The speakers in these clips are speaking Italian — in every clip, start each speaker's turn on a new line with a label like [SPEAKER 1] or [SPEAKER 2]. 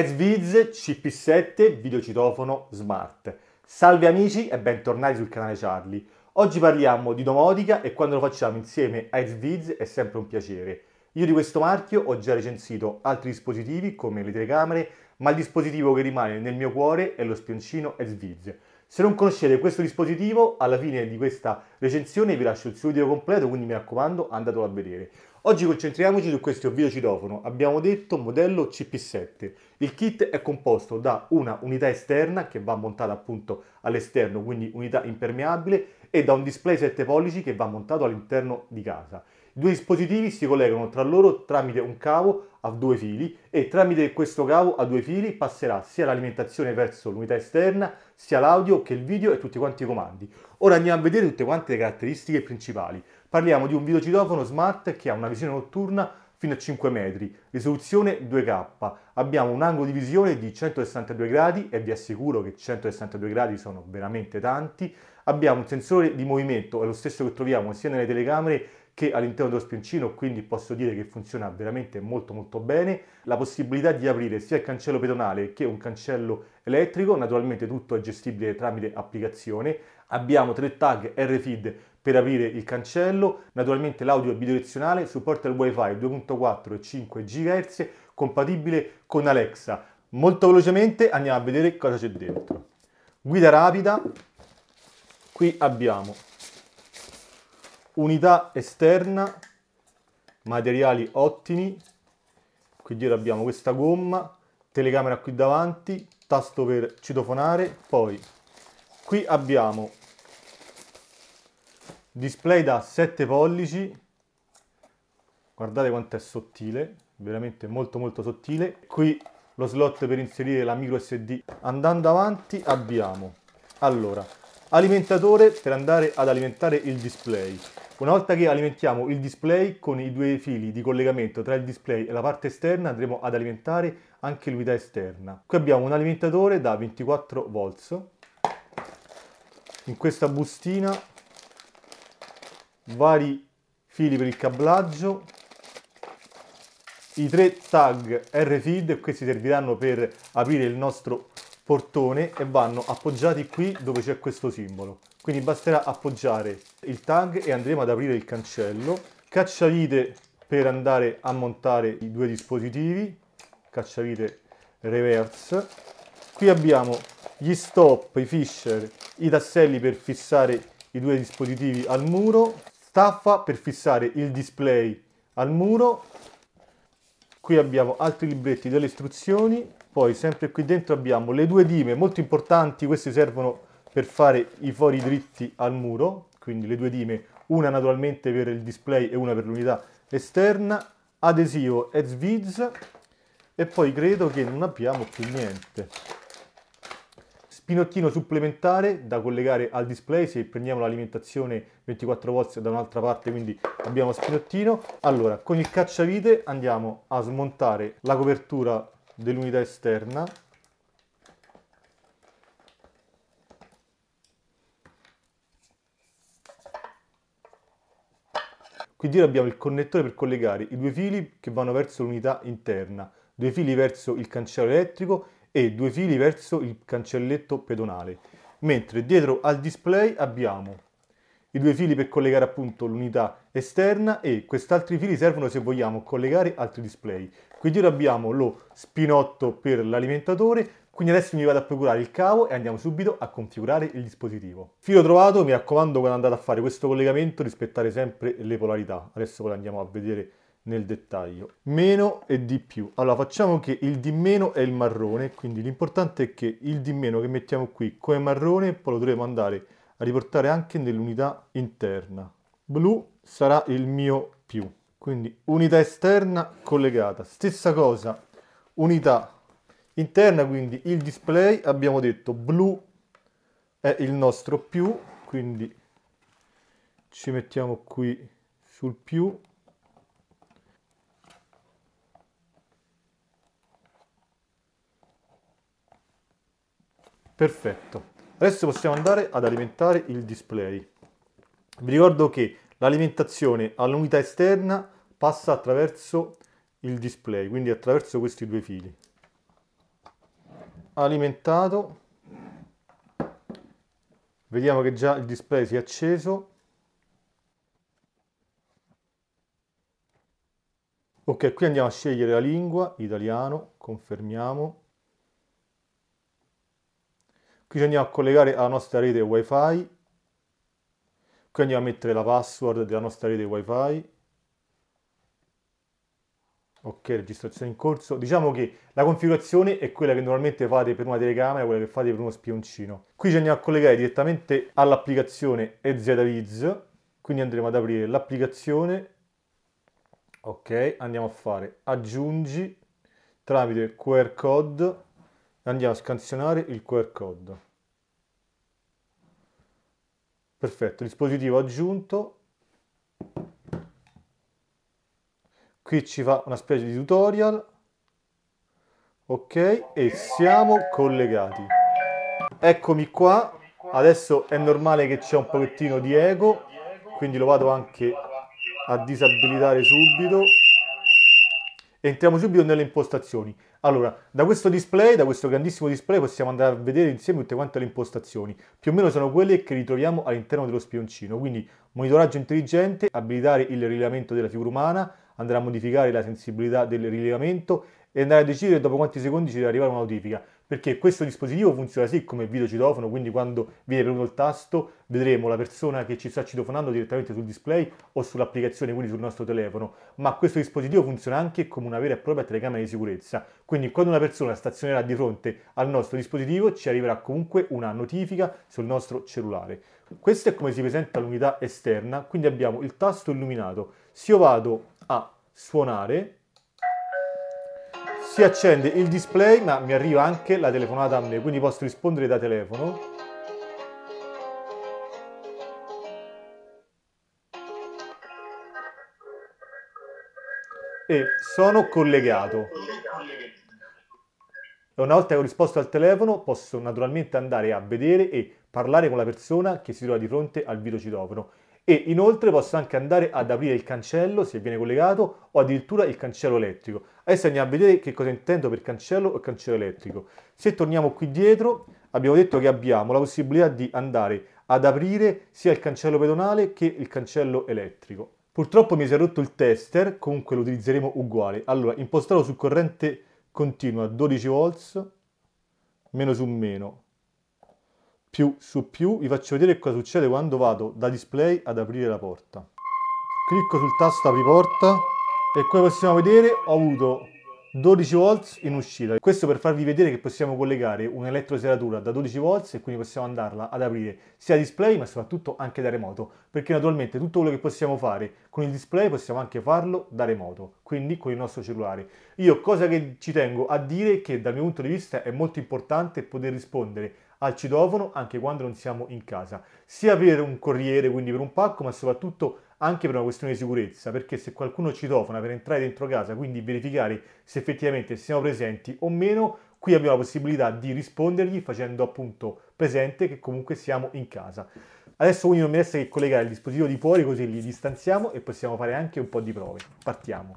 [SPEAKER 1] SViz CP7 videocitofono smart. Salve amici e bentornati sul canale Charlie. Oggi parliamo di domotica e quando lo facciamo insieme a SViz è sempre un piacere. Io di questo marchio ho già recensito altri dispositivi come le telecamere, ma il dispositivo che rimane nel mio cuore è lo spioncino SViz. Se non conoscete questo dispositivo, alla fine di questa recensione vi lascio il suo video completo, quindi mi raccomando andatelo a vedere. Oggi concentriamoci su questo videocitofono, abbiamo detto modello CP7. Il kit è composto da una unità esterna che va montata appunto all'esterno, quindi unità impermeabile, e da un display 7 pollici che va montato all'interno di casa. I due dispositivi si collegano tra loro tramite un cavo a due fili e tramite questo cavo a due fili passerà sia l'alimentazione verso l'unità esterna, sia l'audio che il video e tutti quanti i comandi. Ora andiamo a vedere tutte quante le caratteristiche principali. Parliamo di un videocitofono smart che ha una visione notturna fino a 5 metri, risoluzione 2K, abbiamo un angolo di visione di 162 gradi e vi assicuro che 162 gradi sono veramente tanti, abbiamo un sensore di movimento, è lo stesso che troviamo sia nelle telecamere che all'interno dello spioncino, quindi posso dire che funziona veramente molto molto bene. La possibilità di aprire sia il cancello pedonale che un cancello elettrico, naturalmente tutto è gestibile tramite applicazione. Abbiamo tre tag RFID per aprire il cancello, naturalmente l'audio è bidirezionale, supporta il WiFi 2.4 e 5 GHz, compatibile con Alexa. Molto velocemente andiamo a vedere cosa c'è dentro. Guida rapida, qui abbiamo unità esterna, materiali ottimi, qui dietro abbiamo questa gomma, telecamera qui davanti, tasto per citofonare, poi qui abbiamo display da 7 pollici, guardate quanto è sottile, veramente molto molto sottile, qui lo slot per inserire la micro SD. Andando avanti abbiamo, allora, alimentatore per andare ad alimentare il display. Una volta che alimentiamo il display con i due fili di collegamento tra il display e la parte esterna andremo ad alimentare anche l'unità esterna. Qui abbiamo un alimentatore da 24 volts. In questa bustina vari fili per il cablaggio, i tre tag RFID, questi serviranno per aprire il nostro portone e vanno appoggiati qui dove c'è questo simbolo. Quindi basterà appoggiare il tag e andremo ad aprire il cancello. Cacciavite per andare a montare i due dispositivi, cacciavite reverse. Qui abbiamo gli stop, i fisher, i tasselli per fissare i due dispositivi al muro, staffa per fissare il display al muro. Qui abbiamo altri libretti delle istruzioni poi sempre qui dentro abbiamo le due dime, molto importanti, queste servono per fare i fori dritti al muro, quindi le due dime, una naturalmente per il display e una per l'unità esterna, adesivo Edgeviz e poi credo che non abbiamo più niente. Spinottino supplementare da collegare al display se prendiamo l'alimentazione 24V da un'altra parte, quindi abbiamo spinottino. Allora, con il cacciavite andiamo a smontare la copertura dell'unità esterna Qui dietro abbiamo il connettore per collegare i due fili che vanno verso l'unità interna, due fili verso il cancello elettrico e due fili verso il cancelletto pedonale. Mentre dietro al display abbiamo i due fili per collegare appunto l'unità esterna e quest'altri fili servono se vogliamo collegare altri display. Quindi ora abbiamo lo spinotto per l'alimentatore, quindi adesso mi vado a procurare il cavo e andiamo subito a configurare il dispositivo. Filo trovato, mi raccomando quando andate a fare questo collegamento rispettare sempre le polarità. Adesso poi andiamo a vedere nel dettaglio. Meno e di più. Allora facciamo che il di meno è il marrone, quindi l'importante è che il di meno che mettiamo qui come marrone poi lo dovremo andare a a riportare anche nell'unità interna. Blu sarà il mio più, quindi unità esterna collegata. Stessa cosa, unità interna, quindi il display, abbiamo detto blu è il nostro più, quindi ci mettiamo qui sul più Perfetto. Adesso possiamo andare ad alimentare il display. Vi ricordo che l'alimentazione all'unità esterna passa attraverso il display, quindi attraverso questi due fili. Alimentato, vediamo che già il display si è acceso. Ok, qui andiamo a scegliere la lingua, italiano, confermiamo. Qui ci andiamo a collegare alla nostra rete wifi. Qui andiamo a mettere la password della nostra rete wifi. Ok, registrazione in corso. Diciamo che la configurazione è quella che normalmente fate per una telecamera, quella che fate per uno spioncino. Qui ci andiamo a collegare direttamente all'applicazione EZViz, quindi andremo ad aprire l'applicazione. Ok, andiamo a fare aggiungi tramite QR code andiamo a scansionare il QR code. Perfetto, dispositivo aggiunto. Qui ci fa una specie di tutorial. Ok, e siamo collegati. Eccomi qua. Adesso è normale che c'è un pochettino di eco, quindi lo vado anche a disabilitare subito. Entriamo subito nelle impostazioni. Allora, da questo display, da questo grandissimo display, possiamo andare a vedere insieme tutte quante le impostazioni. Più o meno sono quelle che ritroviamo all'interno dello spioncino, quindi monitoraggio intelligente, abilitare il rilevamento della figura umana, andare a modificare la sensibilità del rilevamento e andare a decidere dopo quanti secondi ci deve arrivare una notifica perché questo dispositivo funziona sì come videocitofono, quindi quando viene premuto il tasto vedremo la persona che ci sta citofonando direttamente sul display o sull'applicazione, quindi sul nostro telefono, ma questo dispositivo funziona anche come una vera e propria telecamera di sicurezza, quindi quando una persona stazionerà di fronte al nostro dispositivo ci arriverà comunque una notifica sul nostro cellulare. Questo è come si presenta l'unità esterna, quindi abbiamo il tasto illuminato, se io vado a suonare si accende il display ma mi arriva anche la telefonata a me, quindi posso rispondere da telefono. E sono collegato. E una volta che ho risposto al telefono posso naturalmente andare a vedere e parlare con la persona che si trova di fronte al videocitofono e inoltre posso anche andare ad aprire il cancello se viene collegato o addirittura il cancello elettrico. Adesso andiamo a vedere che cosa intendo per cancello o cancello elettrico. Se torniamo qui dietro, abbiamo detto che abbiamo la possibilità di andare ad aprire sia il cancello pedonale che il cancello elettrico. Purtroppo mi si è rotto il tester, comunque lo utilizzeremo uguale. Allora, impostato su corrente continua 12 volts, meno su meno, più su più. Vi faccio vedere cosa succede quando vado da display ad aprire la porta. Clicco sul tasto apri porta e come possiamo vedere ho avuto 12 volts in uscita questo per farvi vedere che possiamo collegare un'elettroseratura da 12 volts e quindi possiamo andarla ad aprire sia display ma soprattutto anche da remoto perché naturalmente tutto quello che possiamo fare con il display possiamo anche farlo da remoto quindi con il nostro cellulare io cosa che ci tengo a dire che dal mio punto di vista è molto importante poter rispondere al citofono anche quando non siamo in casa sia per un corriere quindi per un pacco ma soprattutto anche per una questione di sicurezza, perché se qualcuno citofona per entrare dentro casa, quindi verificare se effettivamente siamo presenti o meno, qui abbiamo la possibilità di rispondergli facendo appunto presente che comunque siamo in casa. Adesso quindi non mi resta che collegare il dispositivo di fuori così li distanziamo e possiamo fare anche un po' di prove. Partiamo.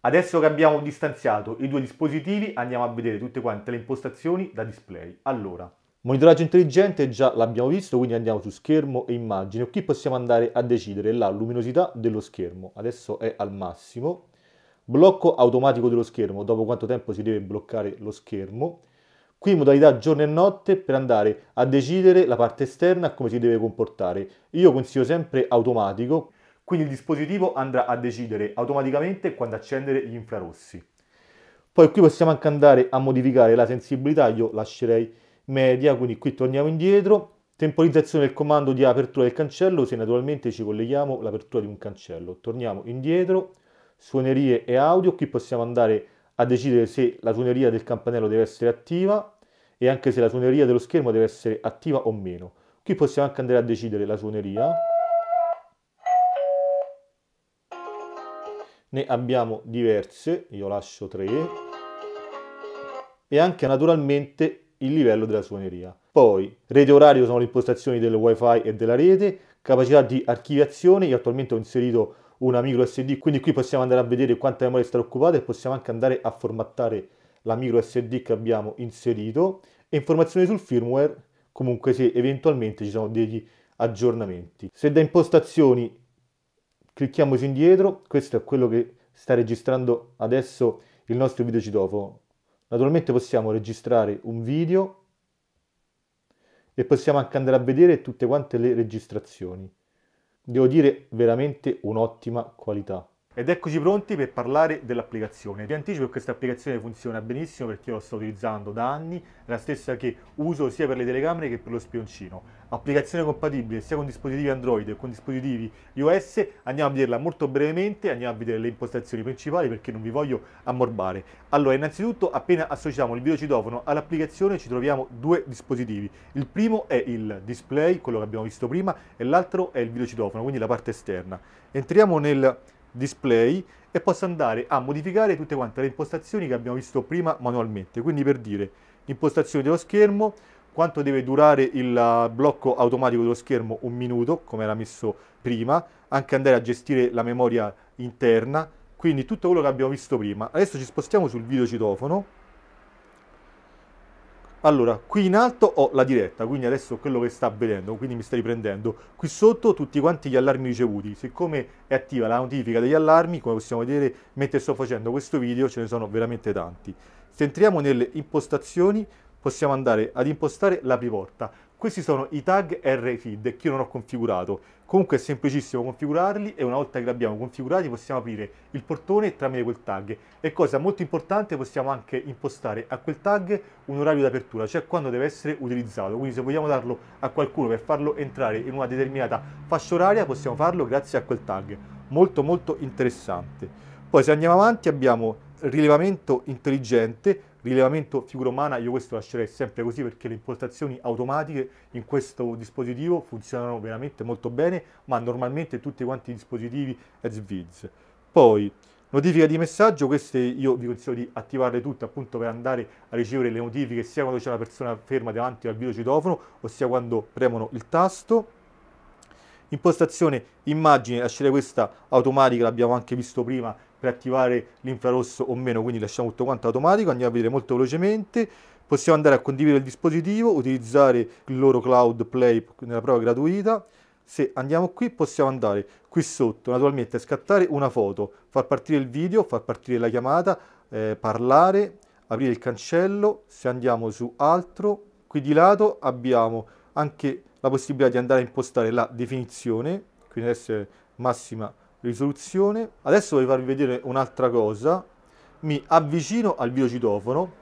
[SPEAKER 1] Adesso che abbiamo distanziato i due dispositivi andiamo a vedere tutte quante le impostazioni da display. Allora, Monitoraggio intelligente già l'abbiamo visto, quindi andiamo su schermo e immagine. Qui possiamo andare a decidere la luminosità dello schermo, adesso è al massimo. Blocco automatico dello schermo, dopo quanto tempo si deve bloccare lo schermo. Qui modalità giorno e notte per andare a decidere la parte esterna come si deve comportare. Io consiglio sempre automatico, quindi il dispositivo andrà a decidere automaticamente quando accendere gli infrarossi. Poi qui possiamo anche andare a modificare la sensibilità, io lascerei media, quindi qui torniamo indietro, temporizzazione del comando di apertura del cancello, se naturalmente ci colleghiamo l'apertura di un cancello, torniamo indietro, suonerie e audio, qui possiamo andare a decidere se la suoneria del campanello deve essere attiva e anche se la suoneria dello schermo deve essere attiva o meno. Qui possiamo anche andare a decidere la suoneria. Ne abbiamo diverse, io lascio tre. E anche naturalmente il livello della suoneria. Poi, rete orario sono le impostazioni del wifi e della rete, capacità di archiviazione, io attualmente ho inserito una micro SD, quindi qui possiamo andare a vedere quanta memoria sarà occupata e possiamo anche andare a formattare la micro SD che abbiamo inserito e informazioni sul firmware, comunque se eventualmente ci sono degli aggiornamenti. Se da impostazioni clicchiamoci indietro, questo è quello che sta registrando adesso il nostro video citofono. Naturalmente possiamo registrare un video e possiamo anche andare a vedere tutte quante le registrazioni. Devo dire veramente un'ottima qualità. Ed eccoci pronti per parlare dell'applicazione. Vi anticipo che questa applicazione funziona benissimo perché io la sto utilizzando da anni, è la stessa che uso sia per le telecamere che per lo spioncino. Applicazione compatibile sia con dispositivi Android che con dispositivi iOS. Andiamo a vederla molto brevemente, andiamo a vedere le impostazioni principali perché non vi voglio ammorbare. Allora, innanzitutto appena associamo il videocitofono all'applicazione ci troviamo due dispositivi. Il primo è il display, quello che abbiamo visto prima, e l'altro è il videocitofono, quindi la parte esterna. Entriamo nel display e posso andare a modificare tutte quante le impostazioni che abbiamo visto prima manualmente. Quindi per dire impostazioni dello schermo, quanto deve durare il eh, blocco automatico dello schermo, un minuto, come era messo prima, anche andare a gestire la memoria interna, quindi tutto quello che abbiamo visto prima. Adesso ci spostiamo sul videocitofono allora, qui in alto ho la diretta, quindi adesso quello che sta vedendo, quindi mi sta riprendendo. Qui sotto tutti quanti gli allarmi ricevuti. Siccome è attiva la notifica degli allarmi, come possiamo vedere, mentre sto facendo questo video ce ne sono veramente tanti. Se entriamo nelle impostazioni, possiamo andare ad impostare l'apriporta. Questi sono i tag RFID che io non ho configurato. Comunque è semplicissimo configurarli e una volta che li abbiamo configurati possiamo aprire il portone tramite quel tag. E cosa molto importante possiamo anche impostare a quel tag un orario d'apertura, cioè quando deve essere utilizzato. Quindi se vogliamo darlo a qualcuno per farlo entrare in una determinata fascia oraria possiamo farlo grazie a quel tag. Molto molto interessante. Poi se andiamo avanti abbiamo rilevamento intelligente rilevamento figura umana io questo lascerei sempre così perché le impostazioni automatiche in questo dispositivo funzionano veramente molto bene ma normalmente tutti quanti i dispositivi SVIZ poi notifica di messaggio queste io vi consiglio di attivarle tutte appunto per andare a ricevere le notifiche sia quando c'è una persona ferma davanti al videocitofono ossia quando premono il tasto impostazione immagine lascerei questa automatica l'abbiamo anche visto prima per attivare l'infrarosso o meno, quindi lasciamo tutto quanto automatico, andiamo a vedere molto velocemente, possiamo andare a condividere il dispositivo, utilizzare il loro cloud play nella prova gratuita, se andiamo qui possiamo andare qui sotto naturalmente a scattare una foto, far partire il video, far partire la chiamata, eh, parlare, aprire il cancello, se andiamo su altro, qui di lato abbiamo anche la possibilità di andare a impostare la definizione, quindi adesso è massima risoluzione. Adesso voglio farvi vedere un'altra cosa. Mi avvicino al videocitofono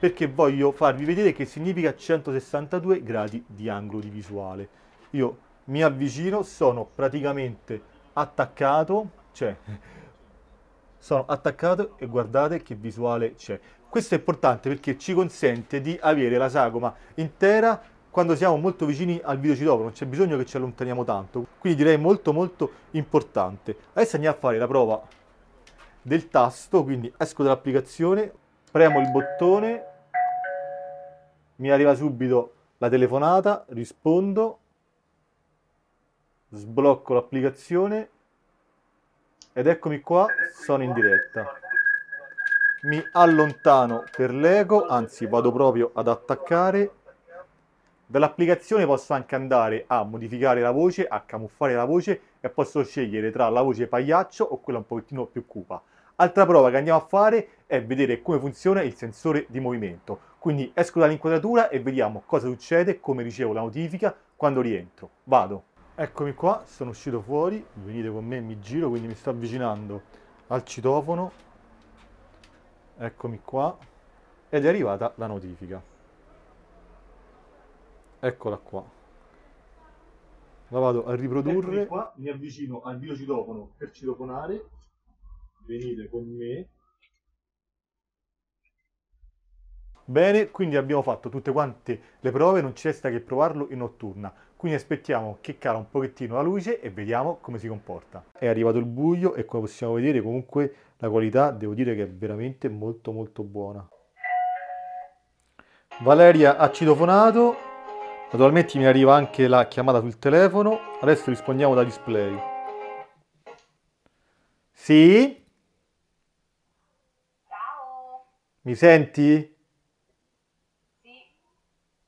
[SPEAKER 1] perché voglio farvi vedere che significa 162 gradi di angolo di visuale. Io mi avvicino, sono praticamente attaccato, cioè sono attaccato e guardate che visuale c'è. Questo è importante perché ci consente di avere la sagoma intera quando siamo molto vicini al video videocitopo, non c'è bisogno che ci allontaniamo tanto, quindi direi molto molto importante. Adesso andiamo a fare la prova del tasto, quindi esco dall'applicazione, premo il bottone, mi arriva subito la telefonata, rispondo, sblocco l'applicazione ed eccomi qua, sono in diretta. Mi allontano per l'eco, anzi vado proprio ad attaccare Dall'applicazione posso anche andare a modificare la voce, a camuffare la voce e posso scegliere tra la voce pagliaccio o quella un pochettino più cupa. Altra prova che andiamo a fare è vedere come funziona il sensore di movimento. Quindi esco dall'inquadratura e vediamo cosa succede, come ricevo la notifica, quando rientro. Vado. Eccomi qua, sono uscito fuori, venite con me, mi giro, quindi mi sto avvicinando al citofono. Eccomi qua ed è arrivata la notifica. Eccola qua. La vado a riprodurre. Qua, mi avvicino al videocitofono per citofonare. Venite con me. Bene, quindi abbiamo fatto tutte quante le prove, non ci resta che provarlo in notturna. Quindi aspettiamo che cala un pochettino la luce e vediamo come si comporta. È arrivato il buio e come possiamo vedere comunque la qualità devo dire che è veramente molto molto buona. Valeria ha citofonato Naturalmente mi arriva anche la chiamata sul telefono. Adesso rispondiamo da display. Sì? Ciao. Mi senti? Sì.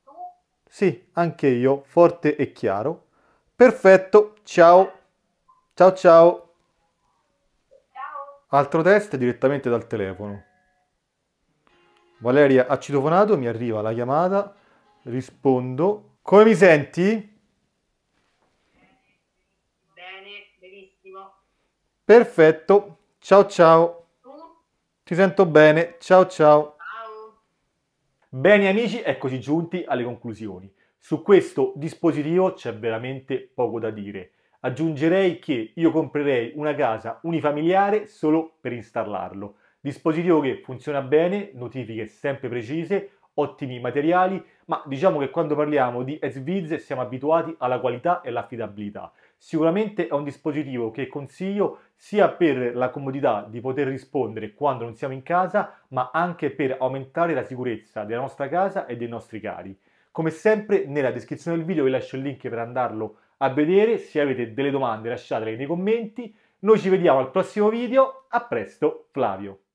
[SPEAKER 1] Tu? Sì, anche io, forte e chiaro. Perfetto, ciao. Ciao ciao. Ciao. Altro test direttamente dal telefono. Valeria ha citofonato, mi arriva la chiamata rispondo come mi senti? Bene, benissimo. Perfetto. Ciao ciao. Ti sento bene. ciao. Ciao. Bene amici, eccoci giunti alle conclusioni. Su questo dispositivo c'è veramente poco da dire. Aggiungerei che io comprerei una casa unifamiliare solo per installarlo. Dispositivo che funziona bene, notifiche sempre precise, ottimi materiali, ma diciamo che quando parliamo di SVIZ siamo abituati alla qualità e all'affidabilità. Sicuramente è un dispositivo che consiglio sia per la comodità di poter rispondere quando non siamo in casa, ma anche per aumentare la sicurezza della nostra casa e dei nostri cari. Come sempre nella descrizione del video vi lascio il link per andarlo a vedere, se avete delle domande lasciatele nei commenti. Noi ci vediamo al prossimo video, a presto Flavio!